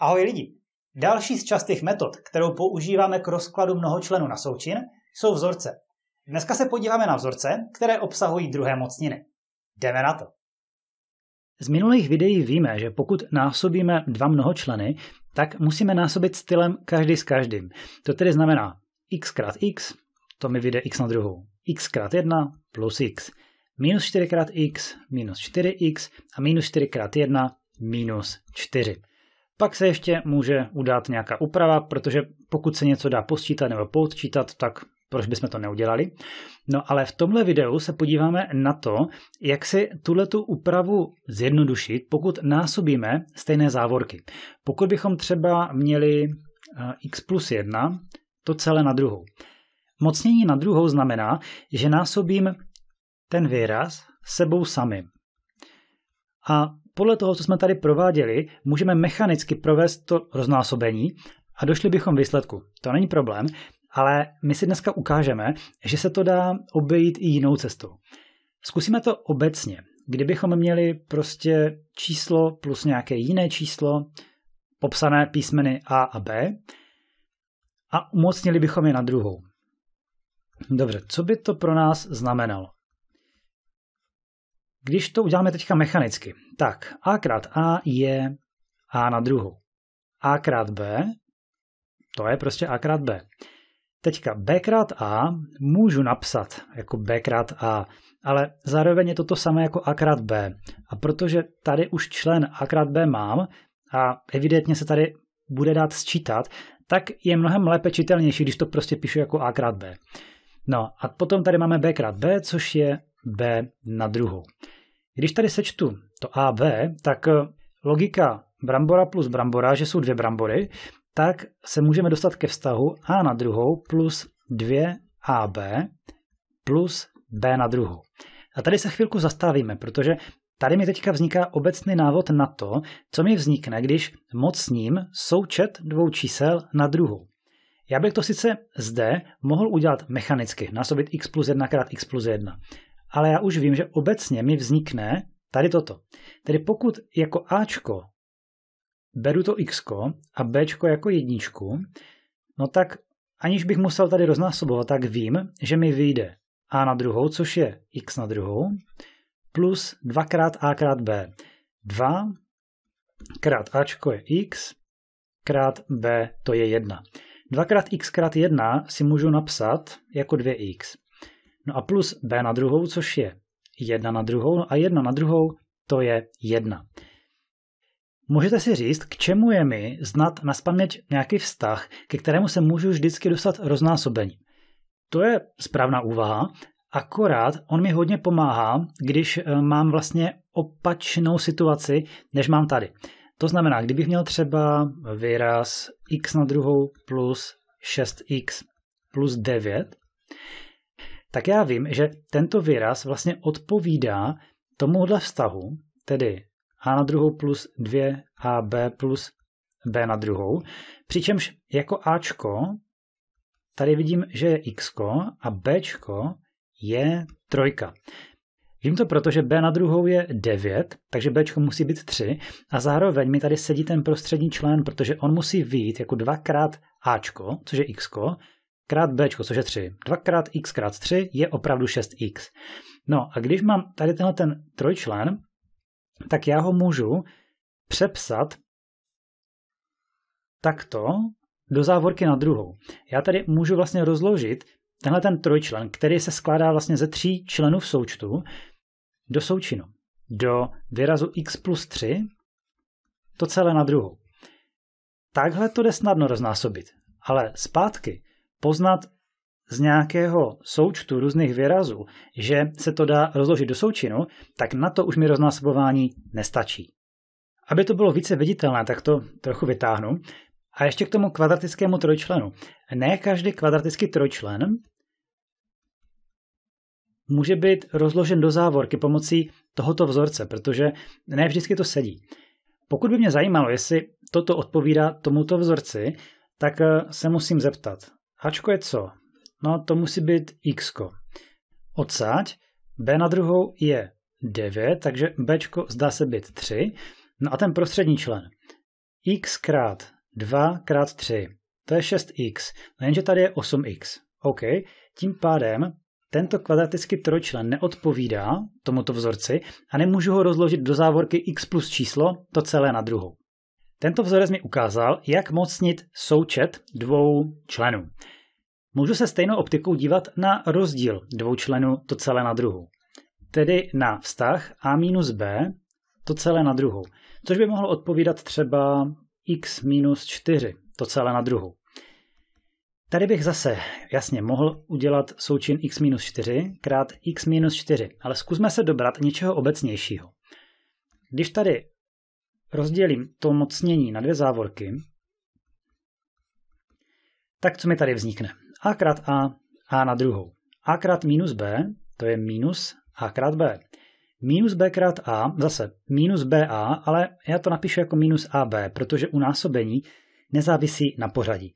Ahoj lidi! Další z častých metod, kterou používáme k rozkladu mnohočlenů na součin, jsou vzorce. Dneska se podíváme na vzorce, které obsahují druhé mocniny. Jdeme na to! Z minulých videí víme, že pokud násobíme dva mnohočleny, tak musíme násobit stylem každý s každým. To tedy znamená x krát x, to mi vyjde x na druhou, x krát 1 plus x, minus 4 krát x, minus 4x a minus 4 krát 1 minus 4. Pak se ještě může udát nějaká úprava, protože pokud se něco dá posčítat nebo poučítat, tak proč bychom to neudělali. No ale v tomhle videu se podíváme na to, jak si tuto úpravu zjednodušit, pokud násobíme stejné závorky. Pokud bychom třeba měli eh, x plus 1, to celé na druhou. Mocnění na druhou znamená, že násobím ten výraz sebou samým. A podle toho, co jsme tady prováděli, můžeme mechanicky provést to roznásobení a došli bychom výsledku. To není problém, ale my si dneska ukážeme, že se to dá obejít i jinou cestou. Zkusíme to obecně. Kdybychom měli prostě číslo plus nějaké jiné číslo, popsané písmeny A a B, a umocnili bychom je na druhou. Dobře, co by to pro nás znamenalo? Když to uděláme teďka mechanicky, tak a krát a je a na druhou. a krát b, to je prostě a krát b. Teďka b krát a můžu napsat jako b krát a, ale zároveň je to to samé jako a krát b. A protože tady už člen a krát b mám a evidentně se tady bude dát sčítat, tak je mnohem lépe čitelnější, když to prostě píšu jako a krát b. No a potom tady máme b krát b, což je B na druhou. Když tady sečtu to AB, tak eh, logika brambora plus brambora, že jsou dvě brambory, tak se můžeme dostat ke vztahu A na druhou plus 2AB plus B na druhou. A tady se chvilku zastavíme, protože tady mi teďka vzniká obecný návod na to, co mi vznikne, když mocním součet dvou čísel na druhou. Já bych to sice zde mohl udělat mechanicky, násobit x plus 1 krát x plus 1 ale já už vím, že obecně mi vznikne tady toto. Tedy pokud jako Ačko beru to X a B jako jedničku, no tak aniž bych musel tady roznásobovat, tak vím, že mi vyjde A na druhou, což je X na druhou, plus 2 krát A krát B. 2 krát Ačko je X, krát B to je 1. 2 krát X krát 1 si můžu napsat jako 2X. No a plus b na druhou, což je 1 na druhou no a 1 na druhou to je 1. Můžete si říct, k čemu je mi znat na spaměť nějaký vztah, ke kterému se můžu vždycky dostat roznásobením. To je správná úvaha, akorát on mi hodně pomáhá, když eh, mám vlastně opačnou situaci, než mám tady. To znamená, kdybych měl třeba výraz x na druhou plus 6x plus 9, tak já vím, že tento výraz vlastně odpovídá tomuhle vztahu, tedy a na druhou plus 2ab plus b na druhou, přičemž jako ačko tady vidím, že je x a bčko je trojka. Vím to proto, že b na druhou je 9, takže b musí být 3 a zároveň mi tady sedí ten prostřední člen, protože on musí výjít jako dvakrát ačko, což je x, krát b, což je 3. 2 krát x krát 3 je opravdu 6x. No a když mám tady tenhle ten trojčlen, tak já ho můžu přepsat takto do závorky na druhou. Já tady můžu vlastně rozložit tenhle ten trojčlen, který se skládá vlastně ze tří členů v součtu, do součinu. Do výrazu x plus 3, to celé na druhou. Takhle to jde snadno roznásobit. Ale zpátky poznat z nějakého součtu různých výrazů, že se to dá rozložit do součinu, tak na to už mi roznásobování nestačí. Aby to bylo více viditelné, tak to trochu vytáhnu. A ještě k tomu kvadratickému trojčlenu. Ne každý kvadratický trojčlen může být rozložen do závorky pomocí tohoto vzorce, protože ne vždycky to sedí. Pokud by mě zajímalo, jestli toto odpovídá tomuto vzorci, tak eh, se musím zeptat. Hačko je co? No to musí být x. Odsaď b na druhou je 9, takže b zdá se být 3. No a ten prostřední člen. x krát 2 krát 3. To je 6x. No jenže tady je 8x. OK. Tím pádem tento kvadratický trojčlen neodpovídá tomuto vzorci a nemůžu ho rozložit do závorky x plus číslo, to celé na druhou. Tento vzorec mi ukázal, jak mocnit součet dvou členů. Můžu se stejnou optikou dívat na rozdíl dvou členů to celé na druhou. Tedy na vztah a minus b to celé na druhou. Což by mohlo odpovídat třeba x minus 4 to celé na druhou. Tady bych zase jasně mohl udělat součin x minus 4 krát x minus 4, ale zkusme se dobrat něčeho obecnějšího. Když tady rozdělím to mocnění na dvě závorky, tak co mi tady vznikne? a krát a, a na druhou. a krát minus b, to je minus a krát b. Minus b krát a, zase minus ba, ale já to napíšu jako minus ab, protože u násobení nezávisí na pořadí.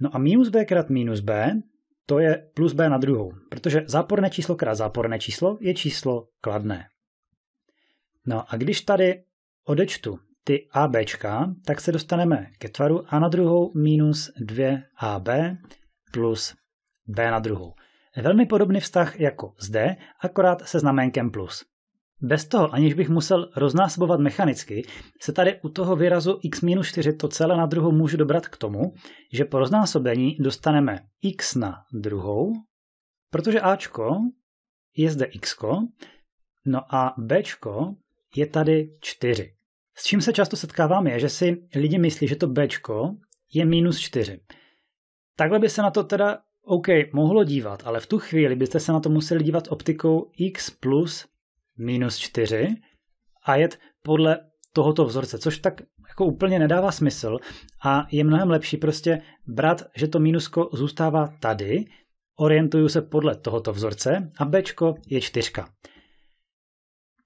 No a minus b krát minus b, to je plus b na druhou, protože záporné číslo krát záporné číslo je číslo kladné. No a když tady odečtu ty AB, tak se dostaneme ke tvaru A na druhou minus 2AB plus B na druhou. Velmi podobný vztah jako zde, akorát se znamenkem plus. Bez toho, aniž bych musel roznásobovat mechanicky, se tady u toho výrazu x minus 4 to celé na druhou můžu dobrat k tomu, že po roznásobení dostaneme x na druhou, protože ačko je zde x, no a bčko je tady 4. S čím se často setkávám je, že si lidi myslí, že to Bčko je minus 4. Takhle by se na to teda OK, mohlo dívat, ale v tu chvíli byste se na to museli dívat optikou x plus minus 4 a jet podle tohoto vzorce, což tak jako úplně nedává smysl a je mnohem lepší prostě brát, že to minusko zůstává tady, orientuju se podle tohoto vzorce a Bčko je čtyřka.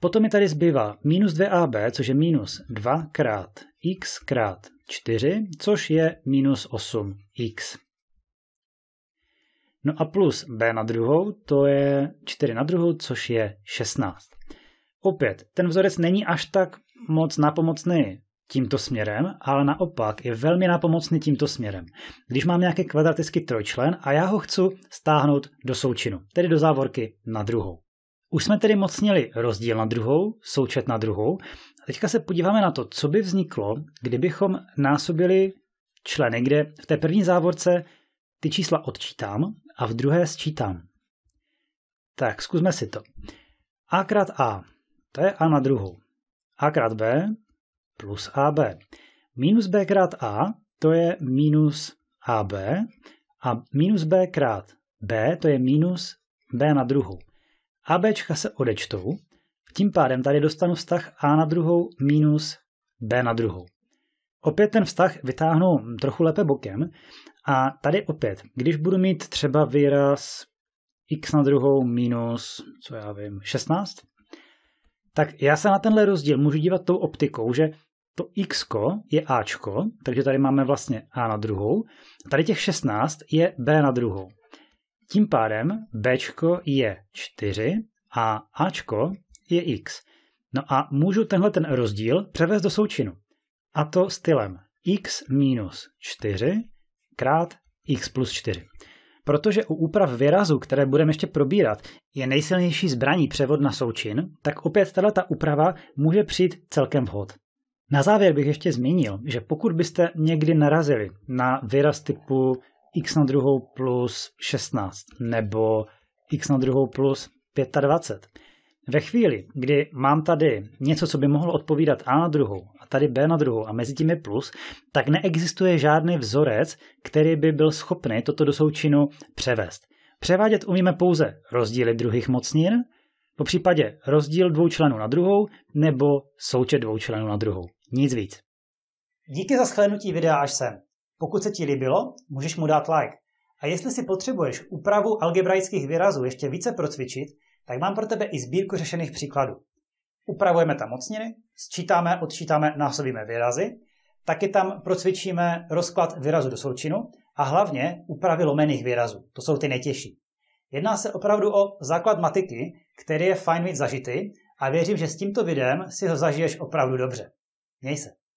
Potom mi tady zbývá minus 2ab, což je minus 2 krát x krát 4, což je minus 8x. No a plus b na druhou, to je 4 na druhou, což je 16. Opět, ten vzorec není až tak moc napomocný tímto směrem, ale naopak je velmi napomocný tímto směrem. Když mám nějaký kvadratický trojčlen a já ho chci stáhnout do součinu, tedy do závorky na druhou. Už jsme tedy mocnili rozdíl na druhou, součet na druhou. A teďka se podíváme na to, co by vzniklo, kdybychom násobili členy, kde v té první závorce ty čísla odčítám a v druhé sčítám. Tak zkusme si to. a krát a, to je a na druhou. a krát b plus ab. Minus b krát a, to je minus ab. A minus b krát b, to je minus b na druhou. ABčka se odečtou, tím pádem tady dostanu vztah A na druhou minus B na druhou. Opět ten vztah vytáhnu trochu lépe bokem a tady opět, když budu mít třeba výraz x na druhou minus, co já vím, 16, tak já se na tenhle rozdíl můžu dívat tou optikou, že to x je ačko, takže tady máme vlastně a na druhou, tady těch 16 je b na druhou. Tím pádem B je 4 a A je X. No a můžu tenhle ten rozdíl převést do součinu. A to stylem x minus 4 krát x plus 4. Protože u úprav výrazu, které budeme ještě probírat, je nejsilnější zbraní převod na součin, tak opět tato ta úprava může přijít celkem vhod. Na závěr bych ještě zmínil, že pokud byste někdy narazili na výraz typu x na druhou plus 16 nebo x na druhou plus 25. Ve chvíli, kdy mám tady něco, co by mohlo odpovídat a na druhou a tady b na druhou a mezi tím je plus, tak neexistuje žádný vzorec, který by byl schopný toto do součinu převést. Převádět umíme pouze rozdíly druhých mocnin, po případě rozdíl dvou členů na druhou nebo součet dvou členů na druhou. Nic víc. Díky za shlédnutí videa až sem. Pokud se ti líbilo, můžeš mu dát like. A jestli si potřebuješ úpravu algebraických výrazů ještě více procvičit, tak mám pro tebe i sbírku řešených příkladů. Upravujeme tam mocniny, sčítáme, odčítáme, násobíme výrazy, taky tam procvičíme rozklad výrazu do součinu a hlavně úpravy lomených výrazů. To jsou ty nejtěžší. Jedná se opravdu o základ matiky, který je fajn mít zažitý a věřím, že s tímto videem si ho zažiješ opravdu dobře. Měj se.